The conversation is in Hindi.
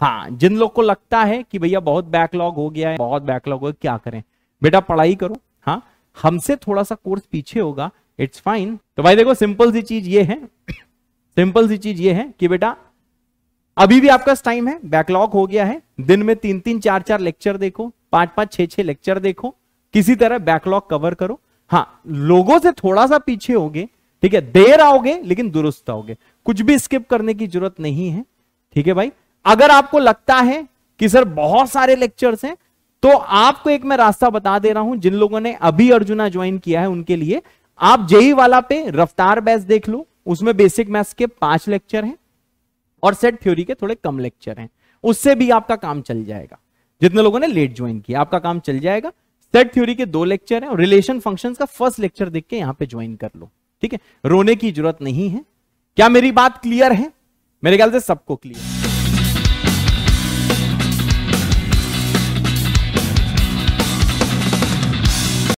हाँ जिन लोग को लगता है कि भैया बहुत बैकलॉग हो गया है बहुत बैकलॉग हो गया क्या करें बेटा पढ़ाई करो हाँ हमसे थोड़ा सा कोर्स पीछे होगा इट्स फाइन तो भाई देखो सिंपल सी चीज ये है सिंपल सी चीज ये है कि बेटा अभी भी आपका टाइम है बैकलॉग हो गया है दिन में तीन तीन चार चार लेक्चर देखो पांच पांच छह छह लेक्चर देखो किसी तरह बैकलॉग कवर करो हाँ लोगों से थोड़ा सा पीछे होगे ठीक है देर आओगे लेकिन दुरुस्त आओगे कुछ भी स्किप करने की जरूरत नहीं है ठीक है भाई अगर आपको लगता है कि सर बहुत सारे लेक्चर्स हैं तो आपको एक मैं रास्ता बता दे रहा हूं जिन लोगों ने अभी अर्जुना ज्वाइन किया है उनके लिए आप जेई वाला पे रफ्तार बैस देख लो उसमें बेसिक मैथ्स के पांच लेक्चर हैं और सेट थ्योरी के थोड़े कम लेक्चर हैं उससे भी आपका काम चल जाएगा जितने लोगों ने लेट ज्वाइन किया आपका काम चल जाएगा सेट थ्योरी के दो लेक्चर हैं और रिलेशन फंक्शंस का फर्स्ट लेक्चर देख के यहां पे ज्वाइन कर लो ठीक है रोने की जरूरत नहीं है क्या मेरी बात क्लियर है मेरे ख्याल से सबको क्लियर